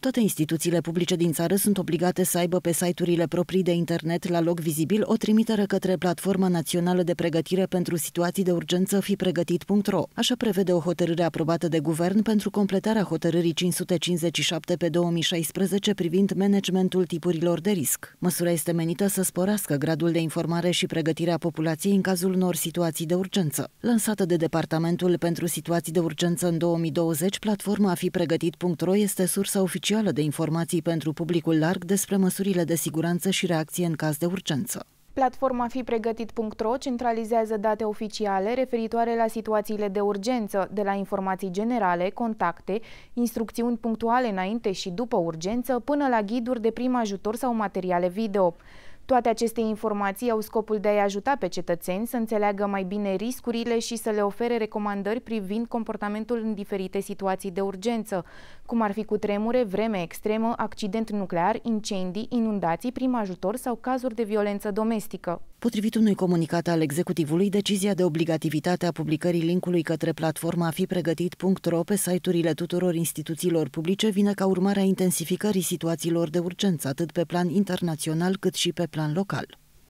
Toate instituțiile publice din țară sunt obligate să aibă pe site-urile proprii de internet la loc vizibil o trimitere către Platforma Națională de Pregătire pentru Situații de Urgență fipregătit.ro. Așa prevede o hotărâre aprobată de guvern pentru completarea hotărârii 557 pe 2016 privind managementul tipurilor de risc. Măsura este menită să sporească gradul de informare și pregătirea populației în cazul unor situații de urgență. Lansată de Departamentul pentru Situații de Urgență în 2020, platforma fipregătit.ro este sursa oficială oficială de informații pentru publicul larg despre măsurile de siguranță și reacție în caz de urgență. Platforma fipregătit.ro centralizează date oficiale referitoare la situațiile de urgență, de la informații generale, contacte, instrucțiuni punctuale înainte și după urgență, până la ghiduri de prim ajutor sau materiale video. Toate aceste informații au scopul de a-i ajuta pe cetățeni să înțeleagă mai bine riscurile și să le ofere recomandări privind comportamentul în diferite situații de urgență, cum ar fi cu tremure, vreme extremă, accident nuclear, incendii, inundații, prim ajutor sau cazuri de violență domestică. Potrivit unui comunicat al executivului, decizia de obligativitate a publicării linkului către platforma fi pregătit.ro pe site-urile tuturor instituțiilor publice vine ca urmare a intensificării situațiilor de urgență, atât pe plan internațional cât și pe plan plan local.